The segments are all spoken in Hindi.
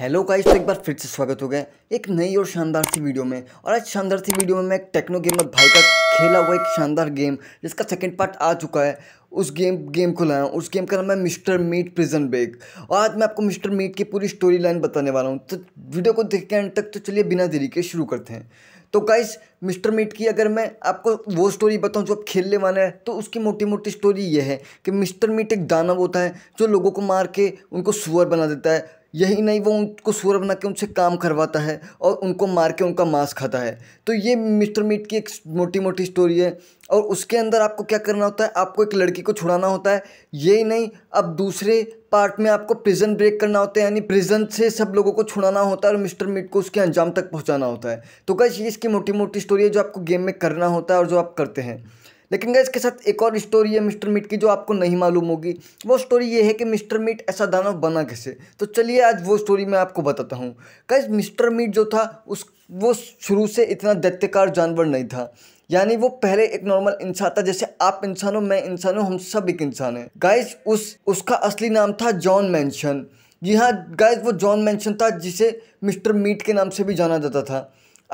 हेलो गाइस तो एक बार फिर से स्वागत हो गया एक नई और शानदार सी वीडियो में और आज शानदार सी वीडियो में मैं एक टेक्नो गेमर भाई का खेला हुआ एक शानदार गेम जिसका सेकंड पार्ट आ चुका है उस गेम गेम को लाया हूँ उस गेम का नाम है मिस्टर मीट प्रिजन बेग और आज मैं आपको मिस्टर मीट की पूरी स्टोरी लाइन बताने वाला हूँ तो वीडियो को देख के एंड तक तो चलिए बिना देरी के शुरू करते हैं तो गाइस मिस्टर मीट की अगर मैं आपको वो स्टोरी बताऊं जो आप खेलने वाला है तो उसकी मोटी मोटी स्टोरी ये है कि मिस्टर मीट एक दानव होता है जो लोगों को मार के उनको सुअर बना देता है यही नहीं वो उनको सूअर बना के उनसे काम करवाता है और उनको मार के उनका मांस खाता है तो ये मिस्टर मीट की एक मोटी मोटी स्टोरी है और उसके अंदर आपको क्या करना होता है आपको एक लड़की को छुड़ाना होता है यही नहीं अब दूसरे पार्ट में आपको प्रिजन ब्रेक करना होता है यानी प्रिजन से सब लोगों को छुड़ाना होता है और मिस्टर मीट को उसके अंजाम तक पहुँचाना होता है तो कैसे ये इसकी मोटी मोटी स्टोरी है जो आपको गेम में करना होता है और जो आप करते हैं लेकिन गैस के साथ एक और स्टोरी है मिस्टर मीट की जो आपको नहीं मालूम होगी वो स्टोरी ये है कि मिस्टर मीट ऐसा दानव बना कैसे तो चलिए आज वो स्टोरी मैं आपको बताता हूँ गैस मिस्टर मीट जो था उस वो शुरू से इतना दैत्यकार जानवर नहीं था यानी वो पहले एक नॉर्मल इंसान था जैसे आप इंसान हो मैं इंसान हूँ हम सब एक इंसान हैं गाइस उस उसका असली नाम था जॉन मैंशन जी हाँ गाइस वो जॉन मैंशन था जिसे मिस्टर मीट के नाम से भी जाना जाता था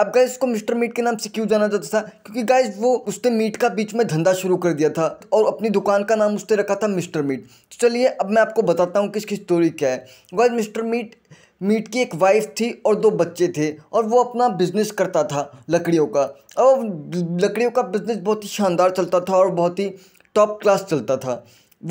अब गाइज उसको मिस्टर मीट के नाम से क्यों जाना जाता था क्योंकि गाइज वो उसने मीट का बीच में धंधा शुरू कर दिया था और अपनी दुकान का नाम उसने रखा था मिस्टर मीट तो चलिए अब मैं आपको बताता हूँ कि इसकी स्टोरी क्या है गाइज मिस्टर मीट मीट की एक वाइफ थी और दो बच्चे थे और वो अपना बिजनेस करता था लकड़ियों का और लकड़ियों का बिजनेस बहुत ही शानदार चलता था और बहुत ही टॉप क्लास चलता था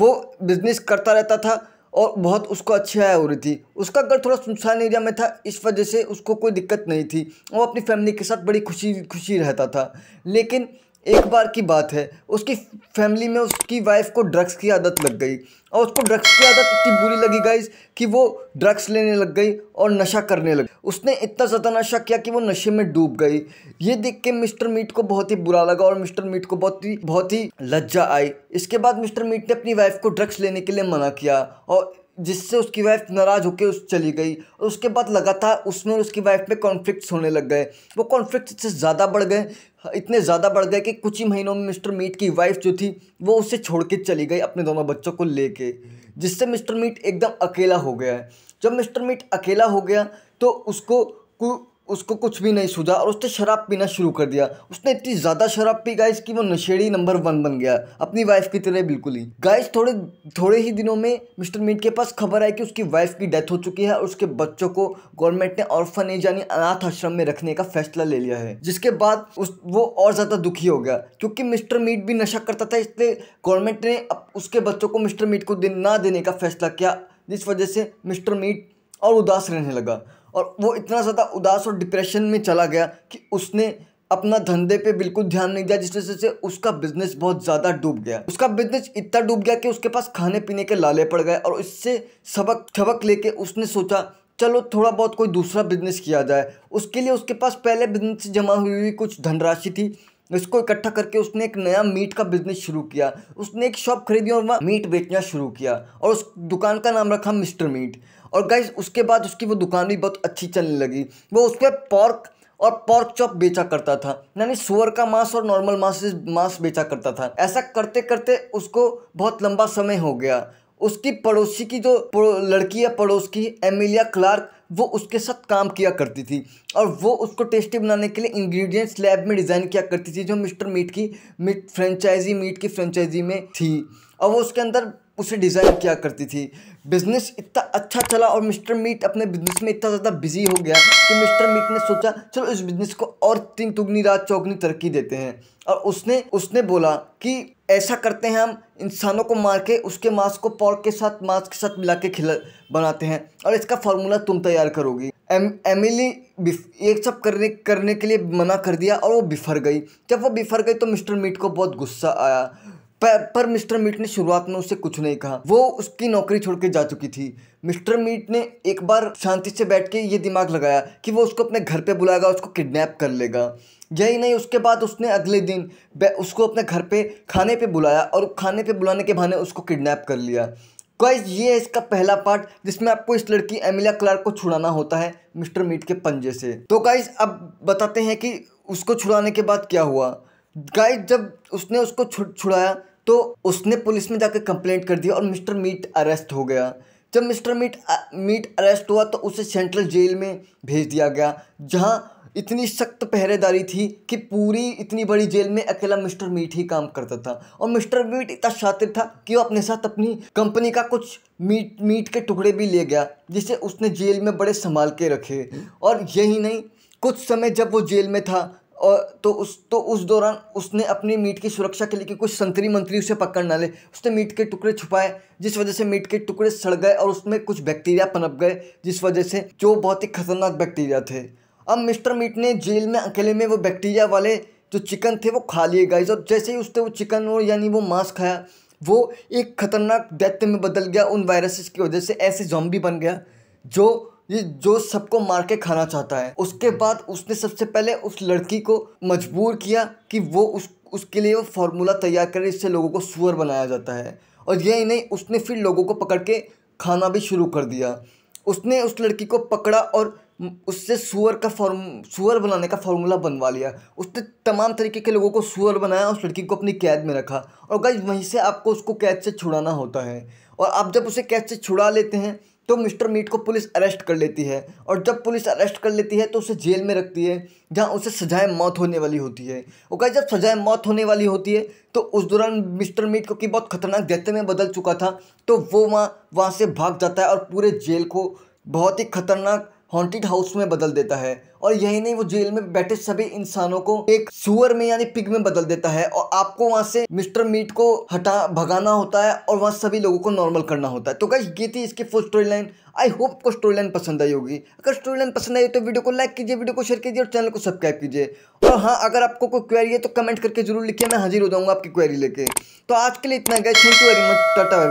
वो बिजनेस करता रहता था और बहुत उसको अच्छी आय हो रही थी उसका घर थोड़ा सुनसान एरिया में था इस वजह से उसको कोई दिक्कत नहीं थी वो अपनी फैमिली के साथ बड़ी खुशी खुशी रहता था लेकिन एक बार की बात है उसकी फैमिली में उसकी वाइफ को ड्रग्स की आदत लग गई और उसको ड्रग्स की आदत इतनी बुरी लगी गाइज कि वो ड्रग्स लेने लग गई और नशा करने लगी उसने इतना ज़्यादा नशा किया कि वो नशे में डूब गई ये देख के मिस्टर मीट को बहुत ही बुरा लगा और मिस्टर मीट को बहुत ही बहुत ही लज्जा आई इसके बाद मिस्टर मीट ने अपनी वाइफ को ड्रग्स लेने के लिए मना किया और जिससे उसकी वाइफ नाराज़ होकर उस चली गई और उसके बाद लगातार उसमें उसकी वाइफ में कॉन्फ्लिक्ट्स होने लग गए वो कॉन्फ्लिक्ट से ज़्यादा बढ़ गए इतने ज़्यादा बढ़ गए कि कुछ ही महीनों में मिस्टर मीट की वाइफ जो थी वो उसे छोड़ के चली गई अपने दोनों बच्चों को ले कर जिससे मिस्टर मीट एकदम अकेला हो गया है जब मिस्टर मीट अकेला हो गया तो उसको उसको कुछ भी नहीं सूझा और उसने शराब पीना शुरू कर दिया उसने इतनी ज़्यादा शराब पी गाइस कि वो नशेड़ी नंबर वन बन गया अपनी वाइफ की तरह बिल्कुल ही गाइस थोड़े थोड़े ही दिनों में मिस्टर मीट के पास खबर आई कि उसकी वाइफ की डेथ हो चुकी है और उसके बच्चों को गवर्नमेंट ने एज यानी अनाथ आश्रम में रखने का फैसला ले लिया है जिसके बाद उस वो और ज़्यादा दुखी हो गया क्योंकि मिस्टर मीट भी नशा करता था इसलिए गवर्नमेंट ने उसके बच्चों को मिस्टर मीट को ना देने का फैसला किया जिस वजह से मिस्टर मीट और उदास रहने लगा और वो इतना ज़्यादा उदास और डिप्रेशन में चला गया कि उसने अपना धंधे पे बिल्कुल ध्यान नहीं दिया जिस वजह से उसका बिजनेस बहुत ज़्यादा डूब गया उसका बिजनेस इतना डूब गया कि उसके पास खाने पीने के लाले पड़ गए और इससे सबक सबक लेके उसने सोचा चलो थोड़ा बहुत कोई दूसरा बिजनेस किया जाए उसके लिए उसके पास पहले बिजनेस से जमा हुई हुई कुछ धनराशि थी उसको इकट्ठा करके उसने एक नया मीट का बिजनेस शुरू किया उसने एक शॉप खरीदी और वहाँ मीट बेचना शुरू किया और उस दुकान का नाम रखा मिस्टर मीट और गाइज उसके बाद उसकी वो दुकान भी बहुत अच्छी चलने लगी वो उस पर पॉर्क और पॉर्क चॉप बेचा करता था यानी सुअर का मांस और नॉर्मल मांस मांस बेचा करता था ऐसा करते करते उसको बहुत लंबा समय हो गया उसकी पड़ोसी की जो लड़की है पड़ोस की एमिलिया क्लार्क वो उसके साथ काम किया करती थी और वो उसको टेस्टी बनाने के लिए इंग्रेडिएंट्स लैब में डिज़ाइन किया करती थी जो मिस्टर मीट की मीट फ्रेंचाइजी मीट की फ्रेंचाइजी में थी और वो उसके अंदर उसे डिज़ाइन किया करती थी बिज़नेस इतना अच्छा चला और मिस्टर मीट अपने बिज़नेस में इतना ज़्यादा बिजी हो गया कि मिस्टर मीट ने सोचा चलो इस बिज़नेस को और तीन तुगनी रात चौगनी तरक्की देते हैं और उसने उसने बोला कि ऐसा करते हैं हम इंसानों को मार के उसके मांस को पॉर्क के साथ मांस के साथ मिला के खिला बनाते हैं और इसका फार्मूला तुम तैयार करोगी एम एमिली ये सब करने करने के लिए मना कर दिया और वो बिफर गई जब वो बिफर गई तो मिस्टर मीट को बहुत गुस्सा आया पर, पर मिस्टर मीट ने शुरुआत में उससे कुछ नहीं कहा वो उसकी नौकरी छोड़ के जा चुकी थी मिस्टर मीट ने एक बार शांति से बैठ के ये दिमाग लगाया कि वो उसको अपने घर पे बुलाएगा उसको किडनैप कर लेगा यही नहीं उसके बाद उसने अगले दिन उसको अपने घर पे खाने पे बुलाया और खाने पे बुलाने के बहाने उसको किडनैप कर लिया गाइज ये है इसका पहला पार्ट जिसमें आपको इस लड़की एमिला क्लार्क को छुड़ाना होता है मिस्टर मीट के पंजे से तो गाइज अब बताते हैं कि उसको छुड़ाने के बाद क्या हुआ गाइज जब उसने उसको छु छुड़ाया तो उसने पुलिस में जाकर कंप्लेंट कर दिया और मिस्टर मीट अरेस्ट हो गया जब मिस्टर मीट मीट अरेस्ट हुआ तो उसे सेंट्रल जेल में भेज दिया गया जहाँ इतनी सख्त पहरेदारी थी कि पूरी इतनी बड़ी जेल में अकेला मिस्टर मीट ही काम करता था और मिस्टर मीट इतना शातिर था कि वो अपने साथ अपनी कंपनी का कुछ मीट मीट के टुकड़े भी ले गया जिसे उसने जेल में बड़े संभाल के रखे और यही नहीं कुछ समय जब वो जेल में था और तो उस तो उस दौरान उसने अपनी मीट की सुरक्षा के लिए कि कुछ संतरी मंत्री उसे पकड़ ना ले उसने मीट के टुकड़े छुपाए जिस वजह से मीट के टुकड़े सड़ गए और उसमें कुछ बैक्टीरिया पनप गए जिस वजह से जो बहुत ही खतरनाक बैक्टीरिया थे अब मिस्टर मीट ने जेल में अकेले में वो बैक्टीरिया वाले जो चिकन थे वो खा लिए गाइज और जैसे ही उसने वो चिकन और यानी वो मांस खाया वो एक खतरनाक दैत्य में बदल गया उन वायरसेस की वजह से ऐसे जॉम्बी बन गया जो ये जो सबको मार के खाना चाहता है उसके बाद उसने सबसे पहले उस लड़की को मजबूर किया कि वो उस उसके लिए वो फार्मूला तैयार करे इससे लोगों को सुअर बनाया जाता है और यही नहीं उसने फिर लोगों को पकड़ के खाना भी शुरू कर दिया उसने उस लड़की को पकड़ा और उससे सुअर का फॉर्म सुअर बनाने का फार्मूला बनवा लिया उसने तमाम तरीके के लोगों को सुअर बनाया उस लड़की को अपनी कैद में रखा और गाइज वहीं से आपको उसको कैद से छुड़ाना होता है और आप जब उसे कैद से छुड़ा लेते हैं तो मिस्टर मीट को पुलिस अरेस्ट कर लेती है और जब पुलिस अरेस्ट कर लेती है तो उसे जेल में रखती है जहाँ उसे सजाए मौत होने वाली होती है वो कहा जब सजाए मौत होने वाली होती है तो उस दौरान मिस्टर मीट को कि बहुत खतरनाक दैत्य में बदल चुका था तो वो वहाँ वहाँ से भाग जाता है और पूरे जेल को बहुत ही खतरनाक हॉन्टेड हाउस में बदल देता है और यही नहीं वो जेल में बैठे सभी इंसानों को एक सुअर में यानी पिग में बदल देता है और आपको वहां से मिस्टर मीट को हटा भगाना होता है और वहां सभी लोगों को नॉर्मल करना होता है तो गाइस ये थी इसकी full story line I hope को स्टोरी लाइन पसंद आई होगी अगर स्टोरी लाइन पसंद आई तो वीडियो को लाइक कीजिए वीडियो को शेयर कीजिए और चैनल को सब्सक्राइब कीजिए और हाँ अगर आपको कोई क्वेरी है तो कमेंट करके जरूर लिखिए मैं हाजिर हो जाऊंगा आपकी क्वेरी लेके तो आज के लिए इतना गया thank you very much Tata